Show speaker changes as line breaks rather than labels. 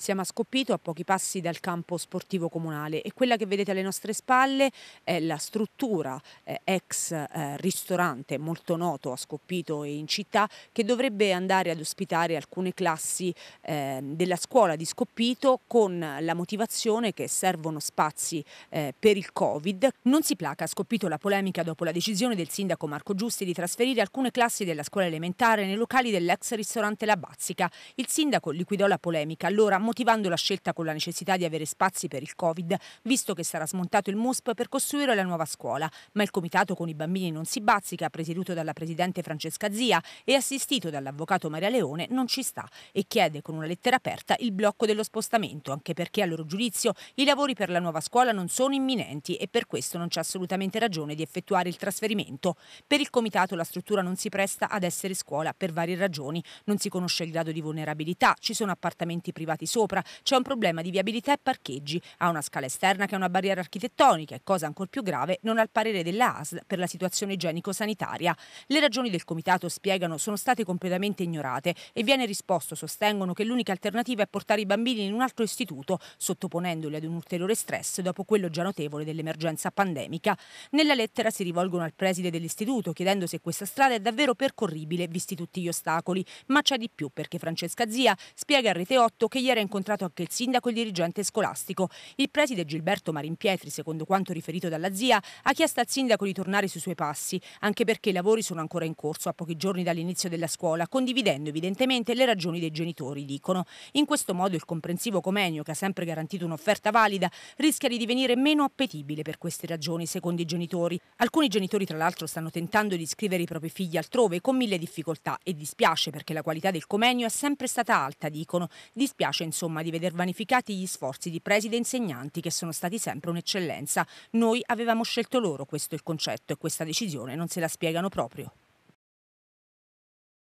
Siamo a Scoppito, a pochi passi dal campo sportivo comunale e quella che vedete alle nostre spalle è la struttura eh, ex eh, ristorante molto noto a Scoppito e in città che dovrebbe andare ad ospitare alcune classi eh, della scuola di Scoppito con la motivazione che servono spazi eh, per il Covid. Non si placa a Scoppito la polemica dopo la decisione del sindaco Marco Giusti di trasferire alcune classi della scuola elementare nei locali dell'ex ristorante La Bazzica. Il sindaco liquidò la polemica, allora motivando la scelta con la necessità di avere spazi per il Covid, visto che sarà smontato il MUSP per costruire la nuova scuola. Ma il comitato con i bambini non si bazzica, presieduto dalla presidente Francesca Zia e assistito dall'avvocato Maria Leone, non ci sta e chiede con una lettera aperta il blocco dello spostamento, anche perché a loro giudizio i lavori per la nuova scuola non sono imminenti e per questo non c'è assolutamente ragione di effettuare il trasferimento. Per il comitato la struttura non si presta ad essere scuola per varie ragioni, non si conosce il grado di vulnerabilità, ci sono appartamenti privati solo sopra, c'è un problema di viabilità e parcheggi, ha una scala esterna che è una barriera architettonica e cosa ancora più grave non ha il parere della ASL per la situazione igienico-sanitaria. Le ragioni del comitato spiegano sono state completamente ignorate e viene risposto, sostengono che l'unica alternativa è portare i bambini in un altro istituto, sottoponendoli ad un ulteriore stress dopo quello già notevole dell'emergenza pandemica. Nella lettera si rivolgono al preside dell'istituto chiedendo se questa strada è davvero percorribile visti tutti gli ostacoli, ma c'è di più perché Francesca Zia spiega a Rete 8 che ieri è incontrato anche il sindaco e il dirigente scolastico. Il preside Gilberto Marimpietri, secondo quanto riferito dalla zia, ha chiesto al sindaco di tornare sui suoi passi, anche perché i lavori sono ancora in corso a pochi giorni dall'inizio della scuola, condividendo evidentemente le ragioni dei genitori, dicono. In questo modo il comprensivo Comenio, che ha sempre garantito un'offerta valida, rischia di divenire meno appetibile per queste ragioni, secondo i genitori. Alcuni genitori, tra l'altro, stanno tentando di iscrivere i propri figli altrove con mille difficoltà e dispiace perché la qualità del Comenio è sempre stata alta, dicono. Dispiace, insomma insomma di veder vanificati gli sforzi di presidi e insegnanti che sono stati sempre un'eccellenza. Noi avevamo scelto loro, questo è il concetto e questa decisione non se la spiegano proprio.